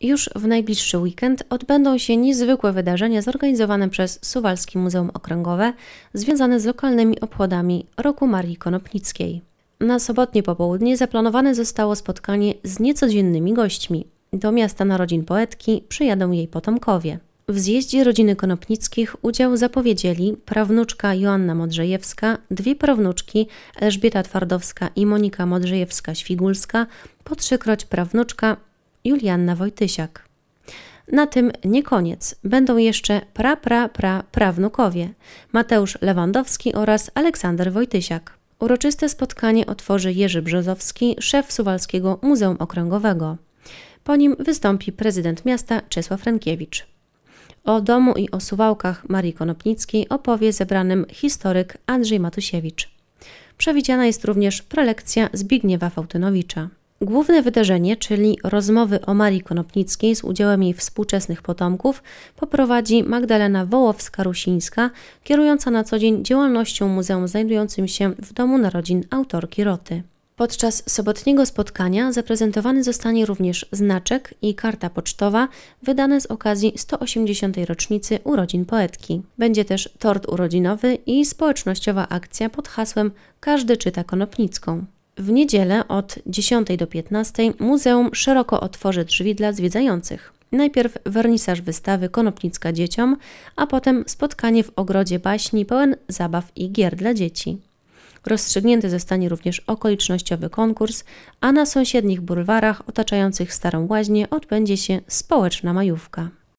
Już w najbliższy weekend odbędą się niezwykłe wydarzenia zorganizowane przez Suwalski Muzeum Okręgowe, związane z lokalnymi obchodami Roku Marii Konopnickiej. Na sobotnie popołudnie zaplanowane zostało spotkanie z niecodziennymi gośćmi. Do miasta narodzin poetki przyjadą jej potomkowie. W zjeździe rodziny Konopnickich udział zapowiedzieli prawnuczka Joanna Modrzejewska, dwie prawnuczki Elżbieta Twardowska i Monika Modrzejewska-Świgulska, po trzykroć prawnuczka Julianna Wojtysiak. Na tym nie koniec. Będą jeszcze pra pra pra prawnukowie Mateusz Lewandowski oraz Aleksander Wojtysiak. Uroczyste spotkanie otworzy Jerzy Brzozowski, szef Suwalskiego Muzeum Okręgowego. Po nim wystąpi prezydent miasta Czesław Rękiewicz. O domu i o suwałkach Marii Konopnickiej opowie zebranym historyk Andrzej Matusiewicz. Przewidziana jest również prelekcja Zbigniewa Fałtynowicza. Główne wydarzenie, czyli rozmowy o Marii Konopnickiej z udziałem jej współczesnych potomków, poprowadzi Magdalena Wołowska-Rusińska, kierująca na co dzień działalnością muzeum znajdującym się w Domu Narodzin autorki Roty. Podczas sobotniego spotkania zaprezentowany zostanie również znaczek i karta pocztowa wydane z okazji 180. rocznicy urodzin poetki. Będzie też tort urodzinowy i społecznościowa akcja pod hasłem Każdy czyta konopnicką. W niedzielę od 10 do 15 muzeum szeroko otworzy drzwi dla zwiedzających. Najpierw wernisaż wystawy Konopnicka dzieciom, a potem spotkanie w ogrodzie baśni pełen zabaw i gier dla dzieci. Rozstrzygnięty zostanie również okolicznościowy konkurs, a na sąsiednich bulwarach otaczających Starą Łaźnię odbędzie się społeczna majówka.